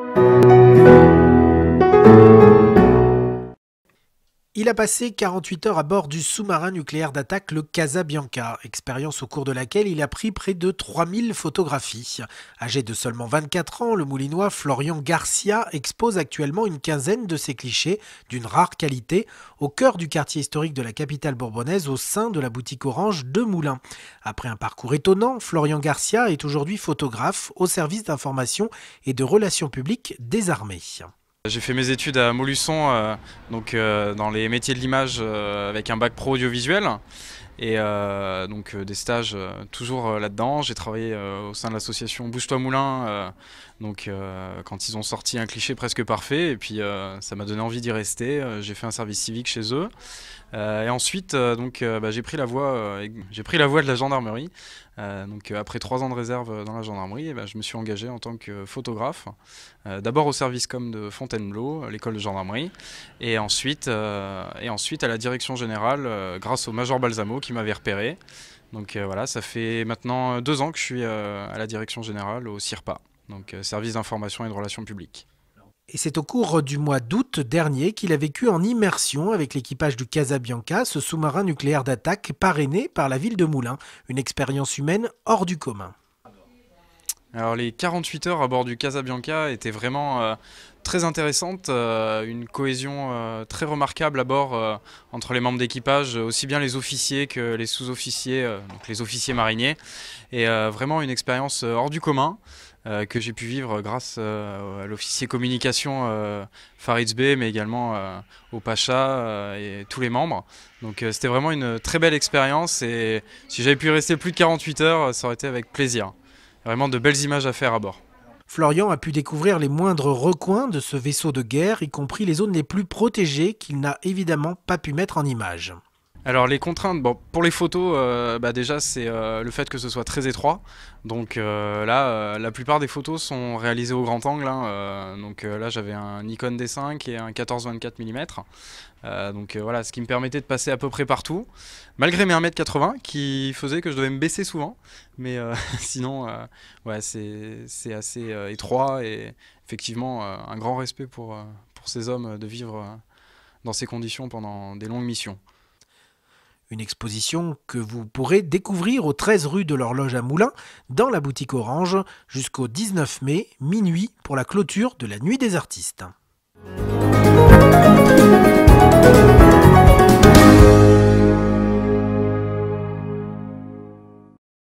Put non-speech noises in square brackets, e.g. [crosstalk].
Thank you. a passé 48 heures à bord du sous-marin nucléaire d'attaque le Casabianca, expérience au cours de laquelle il a pris près de 3000 photographies. Âgé de seulement 24 ans, le moulinois Florian Garcia expose actuellement une quinzaine de ses clichés d'une rare qualité au cœur du quartier historique de la capitale bourbonnaise au sein de la boutique Orange de Moulins. Après un parcours étonnant, Florian Garcia est aujourd'hui photographe au service d'information et de relations publiques des armées. J'ai fait mes études à Molusson, euh, donc euh, dans les métiers de l'image euh, avec un bac pro audiovisuel. Et euh, donc euh, des stages euh, toujours là-dedans. J'ai travaillé au sein de l'association Bouge-toi Moulin, donc quand ils ont sorti un cliché presque parfait, et puis ça m'a donné envie d'y rester. J'ai fait un service civique chez eux. et ensuite, donc, bah, j'ai pris la voie, j'ai pris la voie de la gendarmerie. donc, après trois ans de réserve dans la gendarmerie, eh ben, je me suis engagé en tant que photographe. D'abord au service com de Fontainebleau, l'école de gendarmerie, et ensuite, et ensuite à la direction générale grâce au major Balsamo qui tu m'avait repéré. Donc euh, voilà, ça fait maintenant euh, deux ans que je suis euh, à la direction générale au CIRPA, donc Service d'information et de relations publiques. Et c'est au cours du mois d'août dernier qu'il a vécu en immersion avec l'équipage du Casabianca, ce sous-marin nucléaire d'attaque parrainé par la ville de Moulins, une expérience humaine hors du commun les 48 heures à bord du Casabianca étaient vraiment euh, très intéressantes, euh, une cohésion euh, très remarquable à bord entre les membres d'équipage, aussi bien les officiers que les sous-officiers, donc les officiers mariniers, et vraiment une expérience hors du commun. que j'ai pu vivre grâce à l'officier communication Farid B mais également au Pacha et tous les membres. Donc c'était vraiment une très belle expérience et si j'avais pu rester plus de 48 heures, ça aurait été avec plaisir vraiment de belles images à faire à bord. Florian a pu découvrir les moindres recoins de ce vaisseau de guerre, y compris les zones les plus protégées qu'il n'a évidemment pas pu mettre en image alors les contraintes, pour les photos, euh, bah, déjà c'est euh, le fait que ce soit très étroit. Donc euh, là, la plupart des photos sont réalisées au grand angle. Hein, donc là j'avais un Nikon D5 et un 14-24 mm. donc voilà, ce qui me permettait de passer à peu près partout, malgré mes 1m80 qui faisait que je devais me baisser souvent. Mais [laughs] sinon, c'est assez étroit et effectivement un grand respect pour, pour ces hommes de vivre dans ces conditions pendant des longues missions. Une exposition que vous pourrez découvrir au 13 rue de l'Horloge à Moulins, dans la boutique Orange, jusqu'au 19 mai, minuit, pour la clôture de la Nuit des artistes.